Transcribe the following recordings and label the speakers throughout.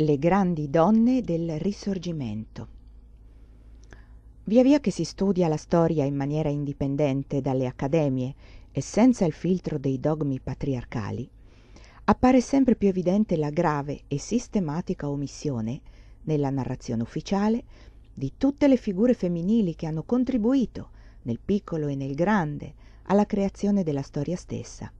Speaker 1: Le grandi donne del Risorgimento. Via via che si studia la storia in maniera indipendente dalle accademie e senza il filtro dei dogmi patriarcali, appare sempre più evidente la grave e sistematica omissione, nella narrazione ufficiale, di tutte le figure femminili che hanno contribuito, nel piccolo e nel grande, alla creazione della storia stessa.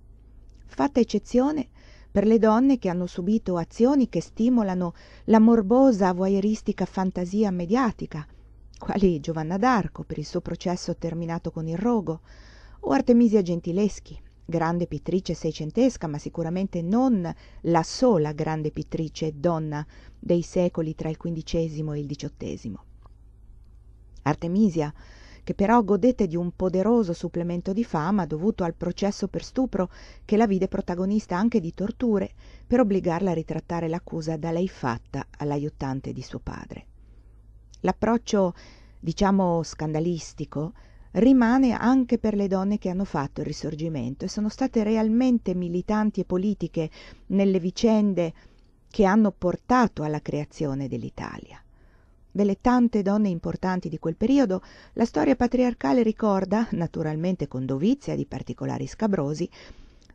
Speaker 1: Fatta eccezione, per le donne che hanno subito azioni che stimolano la morbosa voyeuristica fantasia mediatica, quali Giovanna d'Arco per il suo processo terminato con il rogo, o Artemisia Gentileschi, grande pittrice seicentesca, ma sicuramente non la sola grande pittrice donna dei secoli tra il XV e il XVIII. Artemisia che però godette di un poderoso supplemento di fama dovuto al processo per stupro che la vide protagonista anche di torture per obbligarla a ritrattare l'accusa da lei fatta all'aiutante di suo padre. L'approccio, diciamo, scandalistico rimane anche per le donne che hanno fatto il risorgimento e sono state realmente militanti e politiche nelle vicende che hanno portato alla creazione dell'Italia delle tante donne importanti di quel periodo la storia patriarcale ricorda naturalmente con dovizia di particolari scabrosi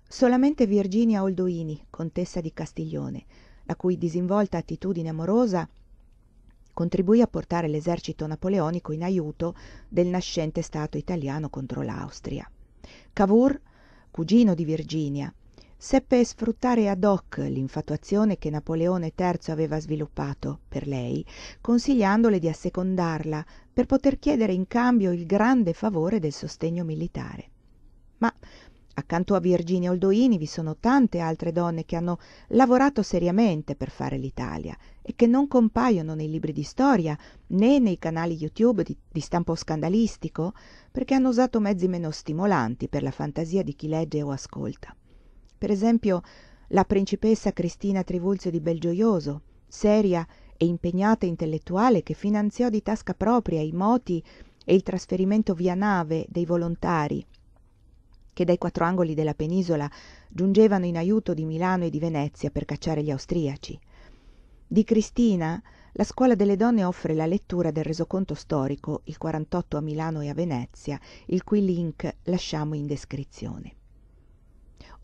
Speaker 1: solamente virginia oldoini contessa di castiglione la cui disinvolta attitudine amorosa contribuì a portare l'esercito napoleonico in aiuto del nascente stato italiano contro l'austria cavour cugino di virginia seppe sfruttare ad hoc l'infatuazione che napoleone iii aveva sviluppato per lei consigliandole di assecondarla per poter chiedere in cambio il grande favore del sostegno militare ma accanto a virginia oldoini vi sono tante altre donne che hanno lavorato seriamente per fare l'italia e che non compaiono nei libri di storia né nei canali youtube di, di stampo scandalistico perché hanno usato mezzi meno stimolanti per la fantasia di chi legge o ascolta per esempio la principessa cristina trivulzio di Belgioioso, seria e impegnata intellettuale che finanziò di tasca propria i moti e il trasferimento via nave dei volontari che dai quattro angoli della penisola giungevano in aiuto di Milano e di Venezia per cacciare gli austriaci. Di Cristina la Scuola delle Donne offre la lettura del resoconto storico, il 48 a Milano e a Venezia, il cui link lasciamo in descrizione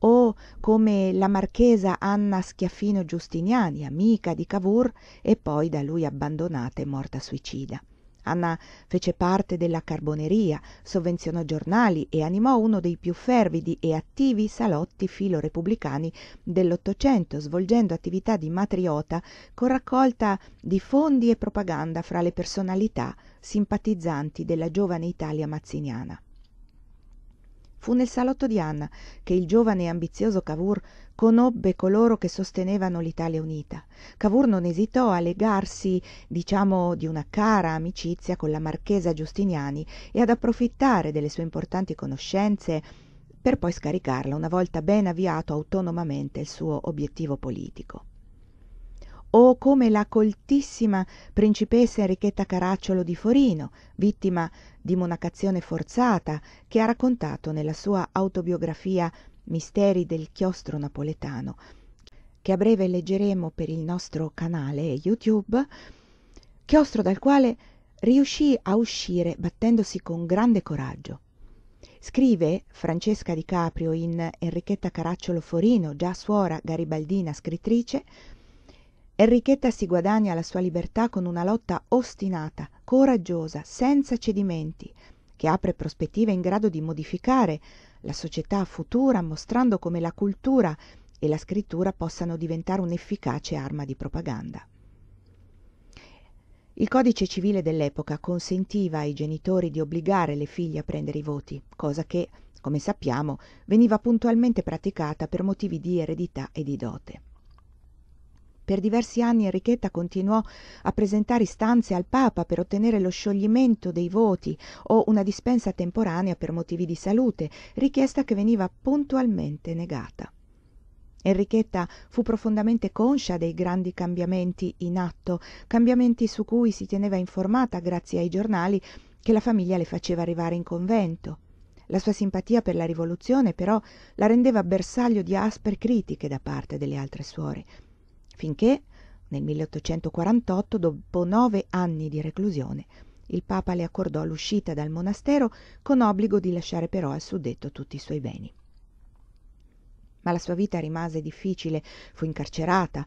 Speaker 1: o come la marchesa anna schiaffino giustiniani amica di cavour e poi da lui abbandonata e morta suicida anna fece parte della carboneria sovvenzionò giornali e animò uno dei più fervidi e attivi salotti filo-repubblicani dell'ottocento svolgendo attività di matriota con raccolta di fondi e propaganda fra le personalità simpatizzanti della giovane italia mazziniana fu nel salotto di anna che il giovane e ambizioso cavour conobbe coloro che sostenevano l'italia unita cavour non esitò a legarsi diciamo di una cara amicizia con la marchesa giustiniani e ad approfittare delle sue importanti conoscenze per poi scaricarla una volta ben avviato autonomamente il suo obiettivo politico o come la coltissima principessa enrichetta caracciolo di forino vittima di monacazione forzata che ha raccontato nella sua autobiografia misteri del chiostro napoletano che a breve leggeremo per il nostro canale youtube chiostro dal quale riuscì a uscire battendosi con grande coraggio Scrive Francesca Di Caprio in Enrichetta Caracciolo Forino, già suora garibaldina scrittrice, enrichetta si guadagna la sua libertà con una lotta ostinata coraggiosa senza cedimenti che apre prospettive in grado di modificare la società futura mostrando come la cultura e la scrittura possano diventare un'efficace arma di propaganda. Il codice civile dell'epoca consentiva ai genitori di obbligare le figlie a prendere i voti, cosa che, come sappiamo, veniva puntualmente praticata per motivi di eredità e di dote per diversi anni enrichetta continuò a presentare istanze al papa per ottenere lo scioglimento dei voti o una dispensa temporanea per motivi di salute richiesta che veniva puntualmente negata enrichetta fu profondamente conscia dei grandi cambiamenti in atto cambiamenti su cui si teneva informata grazie ai giornali che la famiglia le faceva arrivare in convento la sua simpatia per la rivoluzione però la rendeva bersaglio di aspre critiche da parte delle altre suore finché nel 1848, dopo nove anni di reclusione il papa le accordò l'uscita dal monastero con obbligo di lasciare però al suddetto tutti i suoi beni ma la sua vita rimase difficile fu incarcerata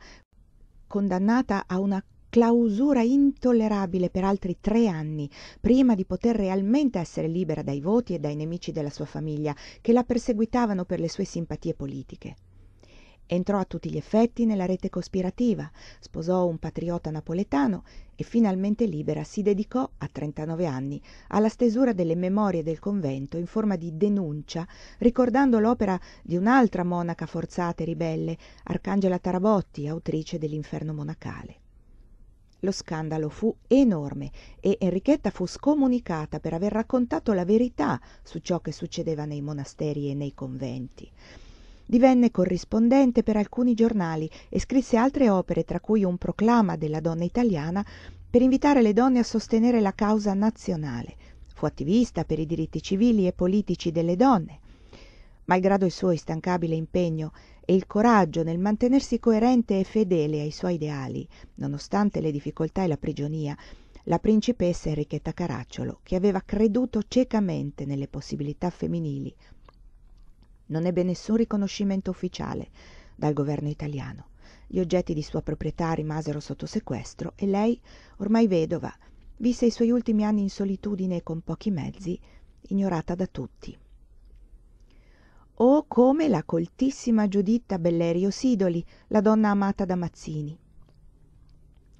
Speaker 1: condannata a una clausura intollerabile per altri tre anni prima di poter realmente essere libera dai voti e dai nemici della sua famiglia che la perseguitavano per le sue simpatie politiche entrò a tutti gli effetti nella rete cospirativa sposò un patriota napoletano e finalmente libera si dedicò a trentanove anni alla stesura delle memorie del convento in forma di denuncia ricordando l'opera di un'altra monaca forzata e ribelle arcangela tarabotti autrice dell'inferno monacale lo scandalo fu enorme e Enrichetta fu scomunicata per aver raccontato la verità su ciò che succedeva nei monasteri e nei conventi divenne corrispondente per alcuni giornali e scrisse altre opere tra cui un proclama della donna italiana per invitare le donne a sostenere la causa nazionale fu attivista per i diritti civili e politici delle donne malgrado il suo instancabile impegno e il coraggio nel mantenersi coerente e fedele ai suoi ideali nonostante le difficoltà e la prigionia la principessa enrichetta caracciolo che aveva creduto ciecamente nelle possibilità femminili non ebbe nessun riconoscimento ufficiale dal governo italiano gli oggetti di sua proprietà rimasero sotto sequestro e lei ormai vedova visse i suoi ultimi anni in solitudine e con pochi mezzi ignorata da tutti o oh, come la coltissima Giuditta Bellerio Sidoli, la donna amata da Mazzini.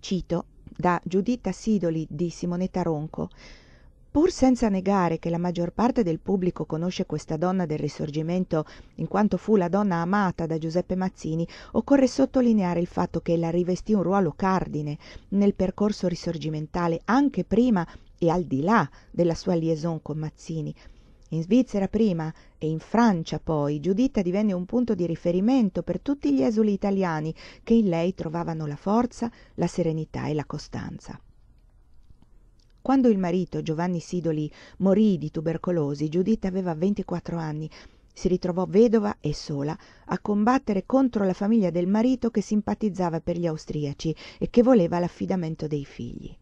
Speaker 1: Cito da Giuditta Sidoli di Simonetta Ronco, pur senza negare che la maggior parte del pubblico conosce questa donna del risorgimento in quanto fu la donna amata da giuseppe mazzini occorre sottolineare il fatto che ella rivestì un ruolo cardine nel percorso risorgimentale anche prima e al di là della sua liaison con mazzini in Svizzera prima e in Francia poi, Giuditta divenne un punto di riferimento per tutti gli esuli italiani che in lei trovavano la forza, la serenità e la costanza quando il marito giovanni sidoli morì di tubercolosi giuditta aveva ventiquattro anni si ritrovò vedova e sola a combattere contro la famiglia del marito che simpatizzava per gli austriaci e che voleva l'affidamento dei figli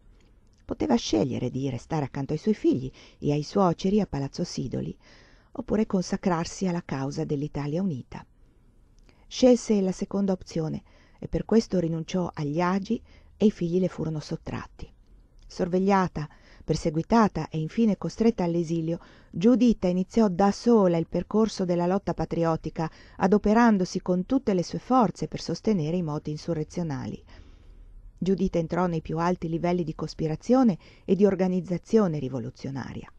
Speaker 1: poteva scegliere di restare accanto ai suoi figli e ai suoceri a palazzo sidoli oppure consacrarsi alla causa dell'italia unita scelse la seconda opzione e per questo rinunciò agli agi e i figli le furono sottratti sorvegliata perseguitata e infine costretta all'esilio giuditta iniziò da sola il percorso della lotta patriottica adoperandosi con tutte le sue forze per sostenere i moti insurrezionali giuditta entrò nei più alti livelli di cospirazione e di organizzazione rivoluzionaria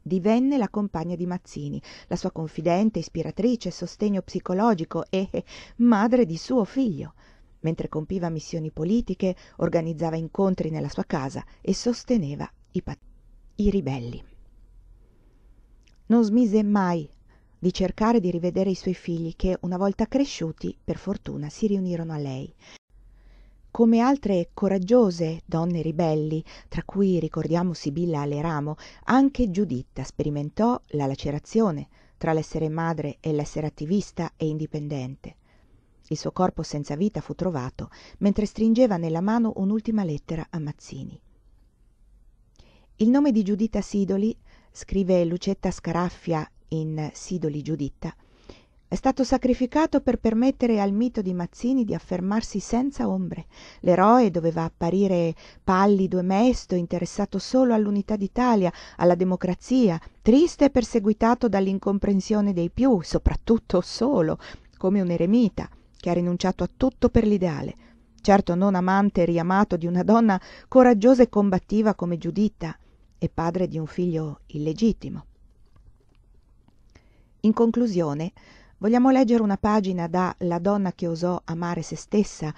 Speaker 1: divenne la compagna di Mazzini, la sua confidente, ispiratrice, sostegno psicologico e eh, madre di suo figlio mentre compiva missioni politiche organizzava incontri nella sua casa e sosteneva i i ribelli non smise mai di cercare di rivedere i suoi figli che una volta cresciuti per fortuna si riunirono a lei come altre coraggiose donne ribelli, tra cui ricordiamo Sibilla Aleramo, anche Giuditta sperimentò la lacerazione tra l'essere madre e l'essere attivista e indipendente il suo corpo senza vita fu trovato mentre stringeva nella mano un'ultima lettera a mazzini il nome di giuditta sidoli scrive lucietta scaraffia in sidoli giuditta è stato sacrificato per permettere al mito di mazzini di affermarsi senza ombre l'eroe doveva apparire pallido e mesto interessato solo all'unità d'italia alla democrazia triste e perseguitato dall'incomprensione dei più soprattutto solo come un eremita che ha rinunciato a tutto per l'ideale certo non amante e riamato di una donna coraggiosa e combattiva come giuditta e padre di un figlio illegittimo in conclusione vogliamo leggere una pagina da La donna che osò amare se stessa,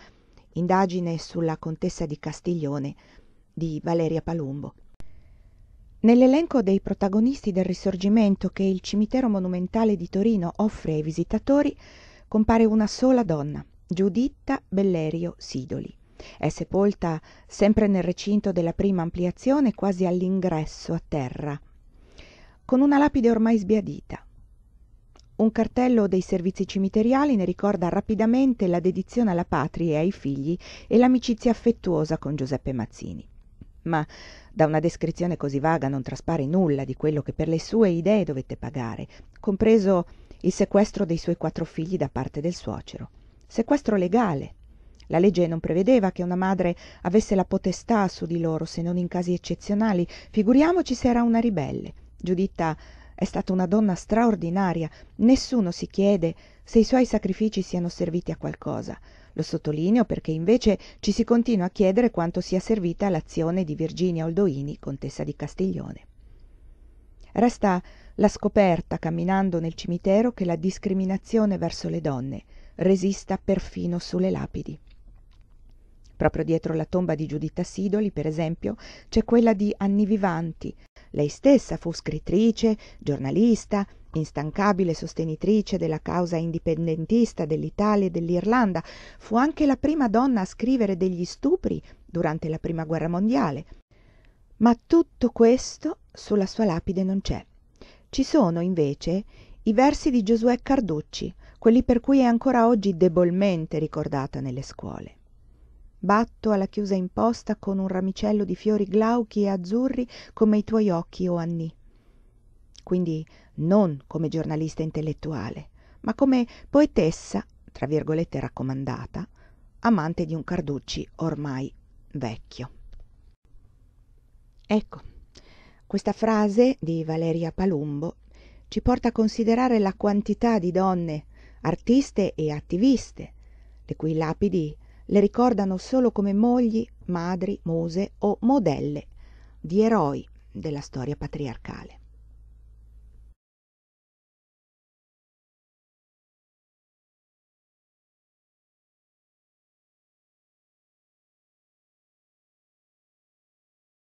Speaker 1: indagine sulla contessa di Castiglione di Valeria Palumbo. Nell'elenco dei protagonisti del risorgimento che il cimitero monumentale di Torino offre ai visitatori compare una sola donna giuditta bellerio sidoli è sepolta sempre nel recinto della prima ampliazione quasi all'ingresso a terra con una lapide ormai sbiadita un cartello dei servizi cimiteriali ne ricorda rapidamente la dedizione alla patria e ai figli e l'amicizia affettuosa con Giuseppe Mazzini. Ma da una descrizione così vaga non traspare nulla di quello che per le sue idee dovette pagare, compreso il sequestro dei suoi quattro figli da parte del suocero sequestro legale la legge non prevedeva che una madre avesse la potestà su di loro se non in casi eccezionali figuriamoci se era una ribelle giuditta è stata una donna straordinaria nessuno si chiede se i suoi sacrifici siano serviti a qualcosa lo sottolineo perché invece ci si continua a chiedere quanto sia servita l'azione di Virginia Oldoini, contessa di Castiglione resta la scoperta camminando nel cimitero che la discriminazione verso le donne resista perfino sulle lapidi. Proprio dietro la tomba di Giuditta Sidoli, per esempio, c'è quella di Anni Vivanti. Lei stessa fu scrittrice, giornalista, instancabile sostenitrice della causa indipendentista dell'Italia e dell'Irlanda, fu anche la prima donna a scrivere degli stupri durante la Prima Guerra Mondiale. Ma tutto questo sulla sua lapide non c'è. Ci sono, invece, i versi di Giosuè Carducci, quelli per cui è ancora oggi debolmente ricordata nelle scuole. Batto alla chiusa imposta con un ramicello di fiori glauchi e azzurri come i tuoi occhi o Anni. Quindi non come giornalista intellettuale, ma come poetessa, tra virgolette raccomandata, amante di un Carducci ormai vecchio. Ecco, questa frase di valeria palumbo ci porta a considerare la quantità di donne artiste e attiviste le cui lapidi le ricordano solo come mogli madri muse o modelle di eroi della storia patriarcale